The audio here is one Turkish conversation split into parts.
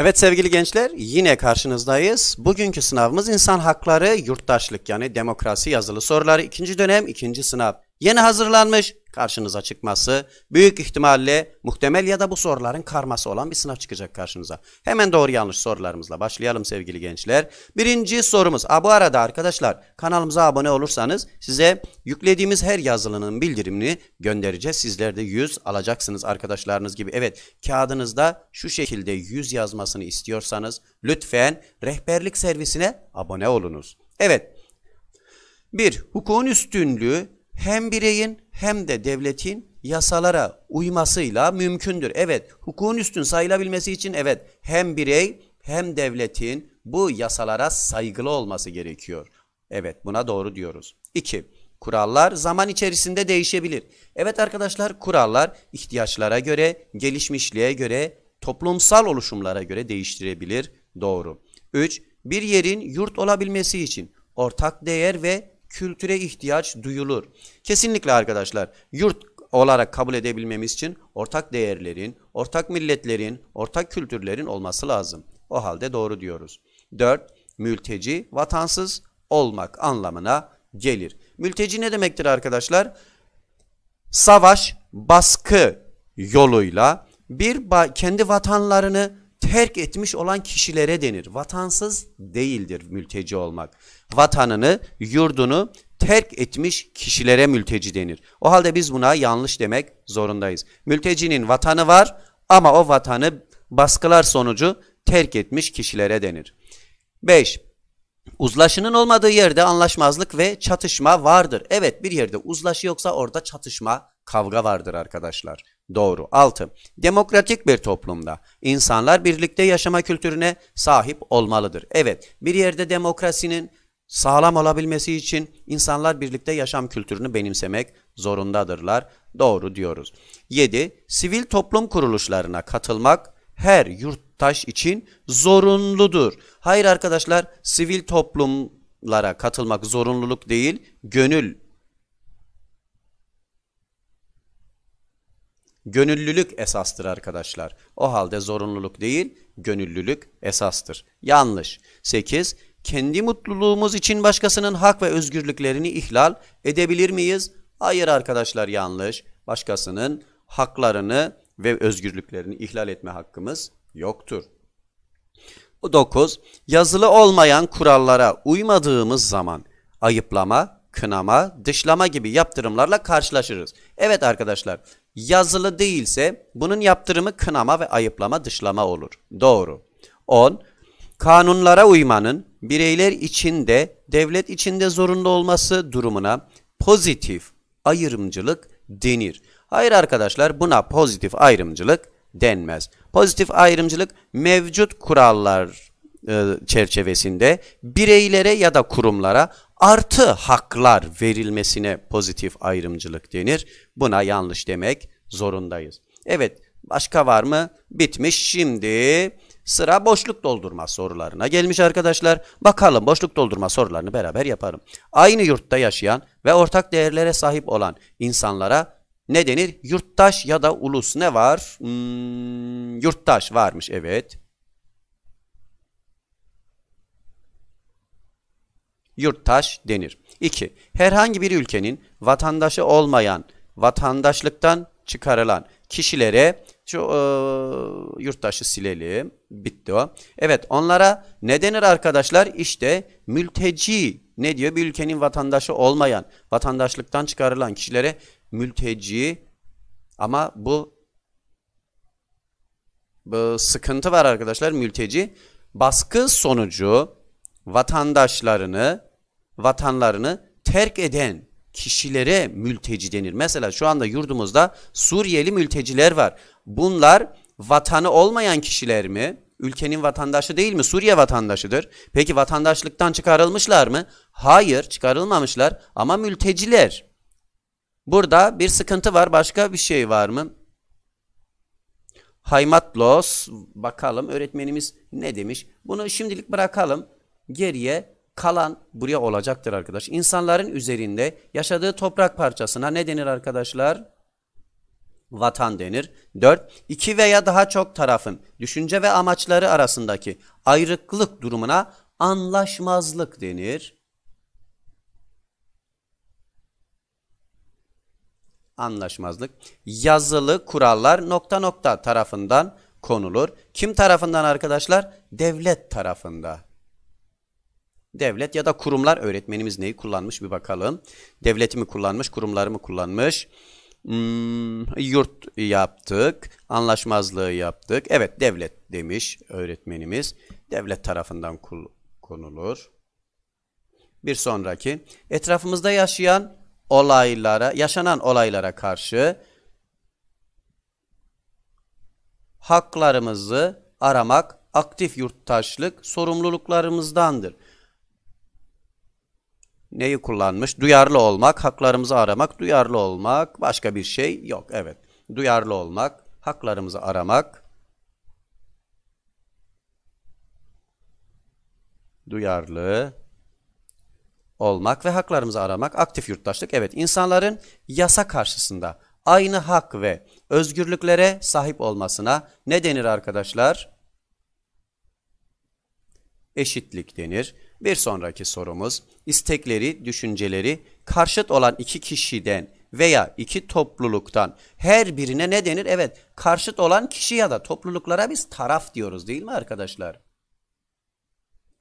Evet sevgili gençler yine karşınızdayız. Bugünkü sınavımız insan hakları, yurttaşlık yani demokrasi yazılı soruları ikinci dönem ikinci sınav yeni hazırlanmış karşınıza çıkması büyük ihtimalle muhtemel ya da bu soruların karması olan bir sınav çıkacak karşınıza. Hemen doğru yanlış sorularımızla başlayalım sevgili gençler. Birinci sorumuz. A, bu arada arkadaşlar kanalımıza abone olursanız size yüklediğimiz her yazılının bildirimini göndereceğiz. Sizler de 100 alacaksınız arkadaşlarınız gibi. Evet kağıdınızda şu şekilde 100 yazmasını istiyorsanız lütfen rehberlik servisine abone olunuz. Evet. 1. Hukukun üstünlüğü hem bireyin hem de devletin yasalara uymasıyla mümkündür. Evet, hukukun üstün sayılabilmesi için evet hem birey hem devletin bu yasalara saygılı olması gerekiyor. Evet, buna doğru diyoruz. 2. Kurallar zaman içerisinde değişebilir. Evet arkadaşlar, kurallar ihtiyaçlara göre, gelişmişliğe göre, toplumsal oluşumlara göre değiştirebilir. Doğru. 3. Bir yerin yurt olabilmesi için ortak değer ve kültüre ihtiyaç duyulur. Kesinlikle arkadaşlar yurt olarak kabul edebilmemiz için ortak değerlerin, ortak milletlerin, ortak kültürlerin olması lazım. O halde doğru diyoruz. 4. Mülteci, vatansız olmak anlamına gelir. Mülteci ne demektir arkadaşlar? Savaş, baskı yoluyla bir kendi vatanlarını terk etmiş olan kişilere denir. Vatansız değildir mülteci olmak. Vatanını, yurdunu terk etmiş kişilere mülteci denir. O halde biz buna yanlış demek zorundayız. Mültecinin vatanı var ama o vatanı baskılar sonucu terk etmiş kişilere denir. 5. Uzlaşının olmadığı yerde anlaşmazlık ve çatışma vardır. Evet bir yerde uzlaşı yoksa orada çatışma, kavga vardır arkadaşlar. Doğru. 6. Demokratik bir toplumda insanlar birlikte yaşama kültürüne sahip olmalıdır. Evet, bir yerde demokrasinin sağlam olabilmesi için insanlar birlikte yaşam kültürünü benimsemek zorundadırlar. Doğru diyoruz. 7. Sivil toplum kuruluşlarına katılmak her yurttaş için zorunludur. Hayır arkadaşlar, sivil toplumlara katılmak zorunluluk değil, gönül Gönüllülük esastır arkadaşlar. O halde zorunluluk değil, gönüllülük esastır. Yanlış. 8. Kendi mutluluğumuz için başkasının hak ve özgürlüklerini ihlal edebilir miyiz? Hayır arkadaşlar yanlış. Başkasının haklarını ve özgürlüklerini ihlal etme hakkımız yoktur. 9. Yazılı olmayan kurallara uymadığımız zaman ayıplama, kınama, dışlama gibi yaptırımlarla karşılaşırız. Evet arkadaşlar yazılı değilse bunun yaptırımı kınama ve ayıplama dışlama olur. Doğru. 10. Kanunlara uymanın bireyler içinde, devlet içinde zorunda olması durumuna pozitif ayrımcılık denir. Hayır arkadaşlar buna pozitif ayrımcılık denmez. Pozitif ayrımcılık mevcut kurallar e, çerçevesinde bireylere ya da kurumlara artı haklar verilmesine pozitif ayrımcılık denir. Buna yanlış demek zorundayız. Evet başka var mı? Bitmiş şimdi sıra boşluk doldurma sorularına gelmiş arkadaşlar. Bakalım boşluk doldurma sorularını beraber yaparım. Aynı yurtta yaşayan ve ortak değerlere sahip olan insanlara ne denir? Yurttaş ya da ulus ne var? Hmm, yurttaş varmış evet. yurttaş denir. 2. Herhangi bir ülkenin vatandaşı olmayan, vatandaşlıktan çıkarılan kişilere şu e, yurttaşı silelim. Bitti o. Evet onlara ne denir arkadaşlar? İşte mülteci ne diyor? Bir ülkenin vatandaşı olmayan, vatandaşlıktan çıkarılan kişilere mülteci ama bu, bu sıkıntı var arkadaşlar mülteci. Baskı sonucu vatandaşlarını vatanlarını terk eden kişilere mülteci denir. Mesela şu anda yurdumuzda Suriyeli mülteciler var. Bunlar vatanı olmayan kişiler mi? Ülkenin vatandaşı değil mi? Suriye vatandaşıdır. Peki vatandaşlıktan çıkarılmışlar mı? Hayır, çıkarılmamışlar ama mülteciler. Burada bir sıkıntı var. Başka bir şey var mı? Haymatlos bakalım öğretmenimiz ne demiş? Bunu şimdilik bırakalım. Geriye kalan buraya olacaktır arkadaş. İnsanların üzerinde yaşadığı toprak parçasına ne denir arkadaşlar? Vatan denir. 4. İki veya daha çok tarafın düşünce ve amaçları arasındaki ayrıklık durumuna anlaşmazlık denir. Anlaşmazlık. Yazılı kurallar nokta nokta tarafından konulur. Kim tarafından arkadaşlar? Devlet tarafından. Devlet ya da kurumlar öğretmenimiz neyi kullanmış bir bakalım. Devleti mi kullanmış, kurumları mı kullanmış? Hmm, yurt yaptık, anlaşmazlığı yaptık. Evet devlet demiş öğretmenimiz. Devlet tarafından konulur. Bir sonraki etrafımızda yaşayan olaylara, yaşanan olaylara karşı haklarımızı aramak aktif yurttaşlık sorumluluklarımızdandır neyi kullanmış? Duyarlı olmak, haklarımızı aramak, duyarlı olmak. Başka bir şey yok. Evet. Duyarlı olmak, haklarımızı aramak. Duyarlı olmak ve haklarımızı aramak. Aktif yurttaşlık. Evet. insanların yasa karşısında aynı hak ve özgürlüklere sahip olmasına ne denir arkadaşlar? Eşitlik denir. Bir sonraki sorumuz istekleri, düşünceleri karşıt olan iki kişiden veya iki topluluktan her birine ne denir? Evet karşıt olan kişi ya da topluluklara biz taraf diyoruz değil mi arkadaşlar?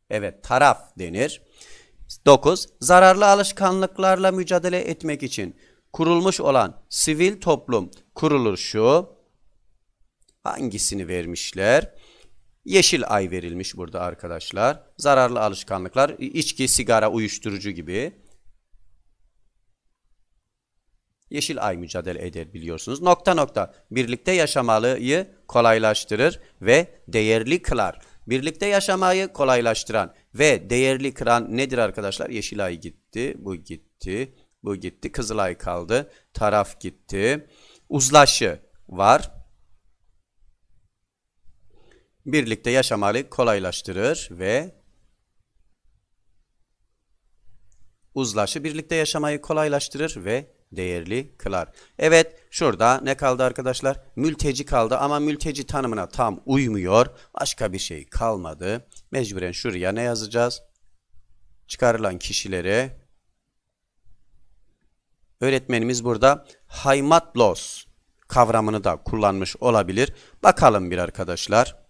Evet taraf denir. 9. Zararlı alışkanlıklarla mücadele etmek için kurulmuş olan sivil toplum kuruluşu hangisini vermişler? Yeşil ay verilmiş burada arkadaşlar. Zararlı alışkanlıklar, içki, sigara, uyuşturucu gibi. Yeşil ay mücadele eder biliyorsunuz. Nokta nokta birlikte yaşamalıyı kolaylaştırır ve değerli kılar. Birlikte yaşamayı kolaylaştıran ve değerli kıran nedir arkadaşlar? Yeşil ay gitti, bu gitti, bu gitti. kızıl ay kaldı, taraf gitti. Uzlaşı var birlikte yaşamayı kolaylaştırır ve uzlaşı birlikte yaşamayı kolaylaştırır ve değerli kılar. Evet şurada ne kaldı arkadaşlar? Mülteci kaldı ama mülteci tanımına tam uymuyor. Başka bir şey kalmadı. Mecburen şuraya ne yazacağız? Çıkarılan kişilere öğretmenimiz burada haymatlos kavramını da kullanmış olabilir. Bakalım bir arkadaşlar.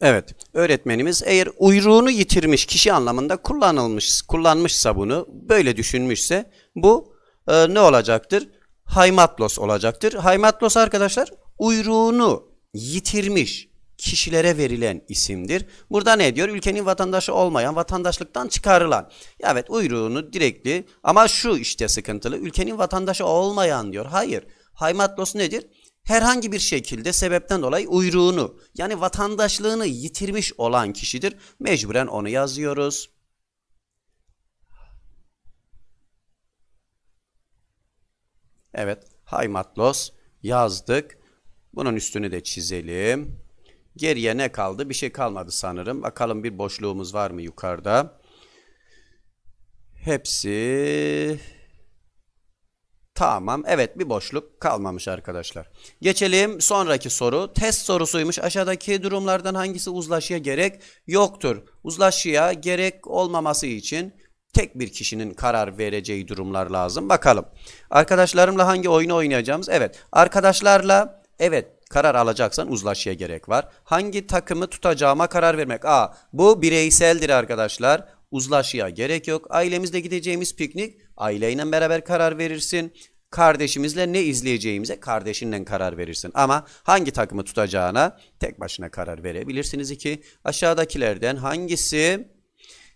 Evet, öğretmenimiz eğer uyruğunu yitirmiş kişi anlamında kullanılmış, kullanmışsa bunu, böyle düşünmüşse bu e, ne olacaktır? Haymatlos olacaktır. Haymatlos arkadaşlar uyruğunu yitirmiş kişilere verilen isimdir. Burada ne diyor? Ülkenin vatandaşı olmayan, vatandaşlıktan çıkarılan. Evet uyruğunu direktli ama şu işte sıkıntılı. Ülkenin vatandaşı olmayan diyor. Hayır. Haymatlos nedir? herhangi bir şekilde sebepten dolayı uyruğunu yani vatandaşlığını yitirmiş olan kişidir. Mecburen onu yazıyoruz. Evet, Haymatlos yazdık. Bunun üstünü de çizelim. Geriye ne kaldı? Bir şey kalmadı sanırım. Bakalım bir boşluğumuz var mı yukarıda? Hepsi Tamam evet bir boşluk kalmamış arkadaşlar. Geçelim sonraki soru. Test sorusuymuş. Aşağıdaki durumlardan hangisi uzlaşıya gerek yoktur? Uzlaşıya gerek olmaması için tek bir kişinin karar vereceği durumlar lazım. Bakalım. Arkadaşlarımla hangi oyunu oynayacağımız? Evet. Arkadaşlarla evet karar alacaksan uzlaşıya gerek var. Hangi takımı tutacağıma karar vermek. Aa bu bireyseldir arkadaşlar. Uzlaşıya gerek yok. Ailemizle gideceğimiz piknik aileyle beraber karar verirsin. Kardeşimizle ne izleyeceğimize kardeşinle karar verirsin. Ama hangi takımı tutacağına tek başına karar verebilirsiniz. ki aşağıdakilerden hangisi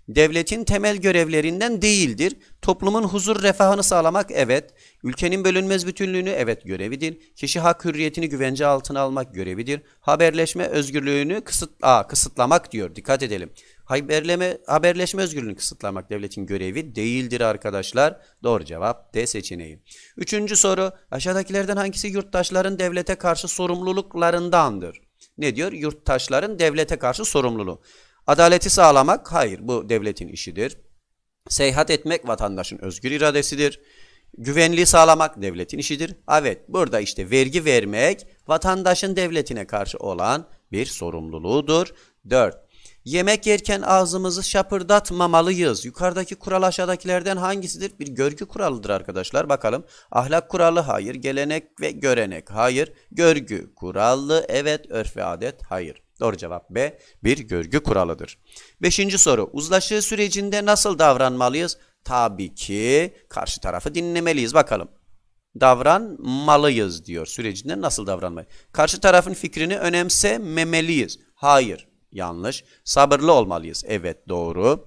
devletin temel görevlerinden değildir. Toplumun huzur refahını sağlamak evet. Ülkenin bölünmez bütünlüğünü evet görevidir. Kişi hak hürriyetini güvence altına almak görevidir. Haberleşme özgürlüğünü kısıt, aa, kısıtlamak diyor. Dikkat edelim. Haberleme, haberleşme özgürlüğünü kısıtlamak devletin görevi değildir arkadaşlar. Doğru cevap D seçeneği. Üçüncü soru aşağıdakilerden hangisi yurttaşların devlete karşı sorumluluklarındandır? Ne diyor? Yurttaşların devlete karşı sorumluluğu. Adaleti sağlamak hayır bu devletin işidir. Seyahat etmek vatandaşın özgür iradesidir. Güvenliği sağlamak devletin işidir. Evet burada işte vergi vermek vatandaşın devletine karşı olan bir sorumluluğudur. 4. Yemek yerken ağzımızı şapırdatmamalıyız. Yukarıdaki kural aşağıdakilerden hangisidir? Bir görgü kuralıdır arkadaşlar. Bakalım. Ahlak kuralı hayır. Gelenek ve görenek hayır. Görgü kurallı evet. Örf ve adet hayır. Doğru cevap B. Bir görgü kuralıdır. Beşinci soru. Uzlaşı sürecinde nasıl davranmalıyız? Tabii ki karşı tarafı dinlemeliyiz. Bakalım davranmalıyız diyor. Sürecinde nasıl davranmalıyız? Karşı tarafın fikrini önemsememeliyiz. Hayır. Yanlış. Sabırlı olmalıyız. Evet doğru.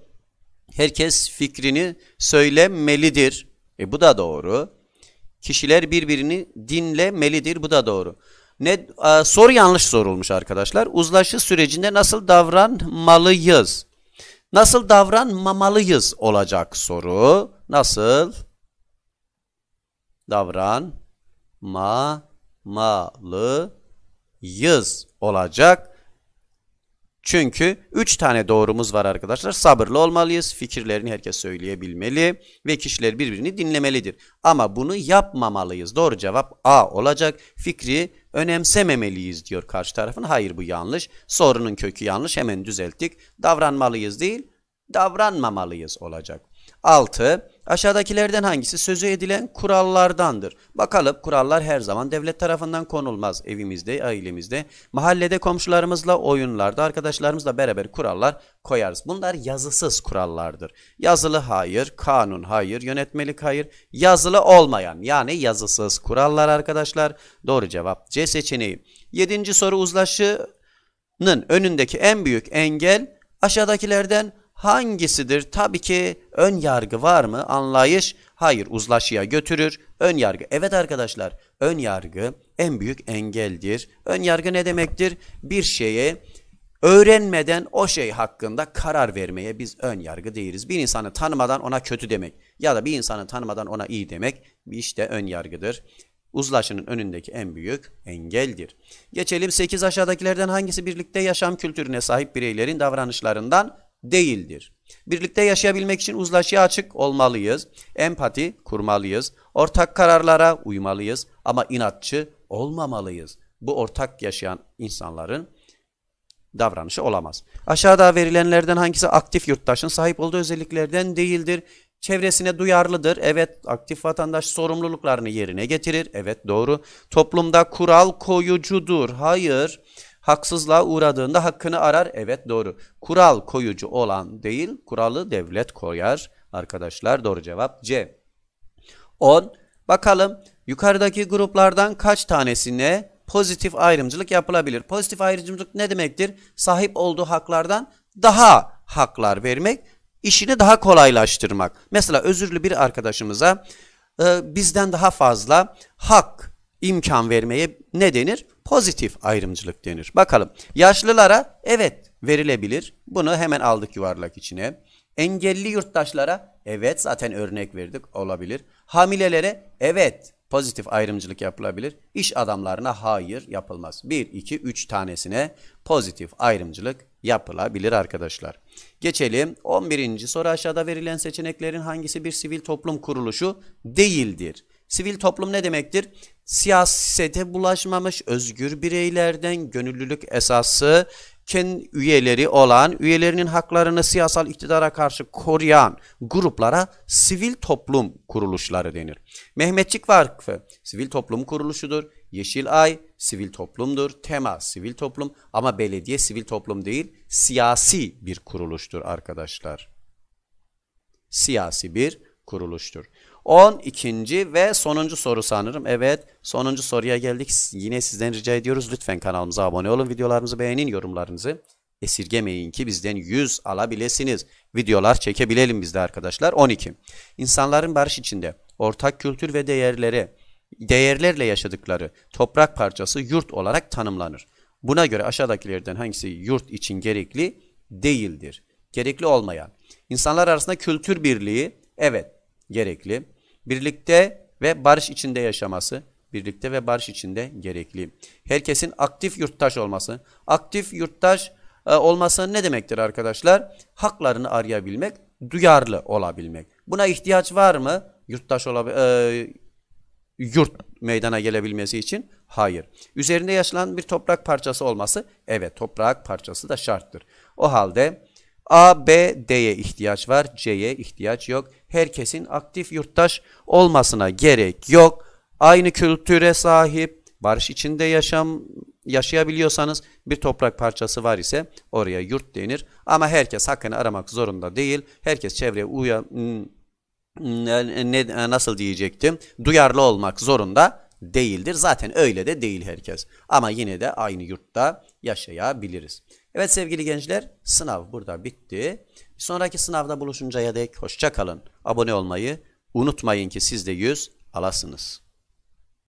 Herkes fikrini söylemelidir. E bu da doğru. Kişiler birbirini dinlemelidir. Bu da doğru. Ne e, soru yanlış sorulmuş arkadaşlar. Uzlaşı sürecinde nasıl davranmalıyız? Nasıl davranmamalıyız olacak soru. Nasıl davranmamalıyız olacak çünkü 3 tane doğrumuz var arkadaşlar. Sabırlı olmalıyız. Fikirlerini herkes söyleyebilmeli ve kişiler birbirini dinlemelidir. Ama bunu yapmamalıyız. Doğru cevap A olacak. Fikri önemsememeliyiz diyor karşı tarafın. Hayır bu yanlış. Sorunun kökü yanlış. Hemen düzelttik. Davranmalıyız değil, davranmamalıyız olacak. 6. Aşağıdakilerden hangisi sözü edilen kurallardandır? Bakalım kurallar her zaman devlet tarafından konulmaz. Evimizde, ailemizde, mahallede komşularımızla, oyunlarda, arkadaşlarımızla beraber kurallar koyarız. Bunlar yazısız kurallardır. Yazılı hayır, kanun hayır, yönetmelik hayır, yazılı olmayan yani yazısız kurallar arkadaşlar. Doğru cevap C seçeneği. Yedinci soru uzlaşının önündeki en büyük engel aşağıdakilerden hangisidir? Tabii ki ön yargı var mı? Anlayış hayır uzlaşıya götürür. Ön yargı evet arkadaşlar ön yargı en büyük engeldir. Ön yargı ne demektir? Bir şeye öğrenmeden o şey hakkında karar vermeye biz ön yargı değiliz. Bir insanı tanımadan ona kötü demek ya da bir insanı tanımadan ona iyi demek işte ön yargıdır. Uzlaşının önündeki en büyük engeldir. Geçelim 8 aşağıdakilerden hangisi birlikte yaşam kültürüne sahip bireylerin davranışlarından değildir. Birlikte yaşayabilmek için uzlaşıya açık olmalıyız. Empati kurmalıyız. Ortak kararlara uymalıyız ama inatçı olmamalıyız. Bu ortak yaşayan insanların davranışı olamaz. Aşağıda verilenlerden hangisi aktif yurttaşın sahip olduğu özelliklerden değildir? Çevresine duyarlıdır. Evet, aktif vatandaş sorumluluklarını yerine getirir. Evet, doğru. Toplumda kural koyucudur. Hayır. Hayır Haksızlığa uğradığında hakkını arar. Evet doğru. Kural koyucu olan değil, kuralı devlet koyar. Arkadaşlar doğru cevap C. 10. Bakalım yukarıdaki gruplardan kaç tanesine pozitif ayrımcılık yapılabilir? Pozitif ayrımcılık ne demektir? Sahip olduğu haklardan daha haklar vermek, işini daha kolaylaştırmak. Mesela özürlü bir arkadaşımıza e, bizden daha fazla hak, imkan vermeye ne denir? pozitif ayrımcılık denir. Bakalım yaşlılara evet verilebilir. Bunu hemen aldık yuvarlak içine. Engelli yurttaşlara evet zaten örnek verdik olabilir. Hamilelere evet pozitif ayrımcılık yapılabilir. İş adamlarına hayır yapılmaz. 1, 2, 3 tanesine pozitif ayrımcılık yapılabilir arkadaşlar. Geçelim 11. soru aşağıda verilen seçeneklerin hangisi bir sivil toplum kuruluşu değildir? Sivil toplum ne demektir? Siyasete bulaşmamış özgür bireylerden gönüllülük esası kendi üyeleri olan, üyelerinin haklarını siyasal iktidara karşı koruyan gruplara sivil toplum kuruluşları denir. Mehmetçik Vakfı sivil toplum kuruluşudur. Yeşilay sivil toplumdur. Tema sivil toplum ama belediye sivil toplum değil, siyasi bir kuruluştur arkadaşlar. Siyasi bir kuruluştur. 12. ve sonuncu soru sanırım. Evet sonuncu soruya geldik. Yine sizden rica ediyoruz. Lütfen kanalımıza abone olun. Videolarımızı beğenin. Yorumlarınızı esirgemeyin ki bizden 100 alabilirsiniz. Videolar çekebilelim de arkadaşlar. 12. İnsanların barış içinde ortak kültür ve değerlere değerlerle yaşadıkları toprak parçası yurt olarak tanımlanır. Buna göre aşağıdakilerden hangisi yurt için gerekli değildir? Gerekli olmayan. İnsanlar arasında kültür birliği evet gerekli birlikte ve barış içinde yaşaması, birlikte ve barış içinde gerekli. Herkesin aktif yurttaş olması. Aktif yurttaş e, olması ne demektir arkadaşlar? Haklarını arayabilmek, duyarlı olabilmek. Buna ihtiyaç var mı? Yurttaş olab e yurt meydana gelebilmesi için? Hayır. Üzerinde yaşanan bir toprak parçası olması? Evet, toprak parçası da şarttır. O halde A, B, D'ye ihtiyaç var. C'ye ihtiyaç yok. Herkesin aktif yurttaş olmasına gerek yok. Aynı kültüre sahip, barış içinde yaşam yaşayabiliyorsanız bir toprak parçası var ise oraya yurt denir. Ama herkes hakkını aramak zorunda değil. Herkes çevreye uya ne, nasıl diyecektim? Duyarlı olmak zorunda değildir. Zaten öyle de değil herkes. Ama yine de aynı yurtta yaşayabiliriz. Evet sevgili gençler sınav burada bitti. Bir sonraki sınavda buluşuncaya dek hoşça kalın. Abone olmayı unutmayın ki siz de 100 alasınız.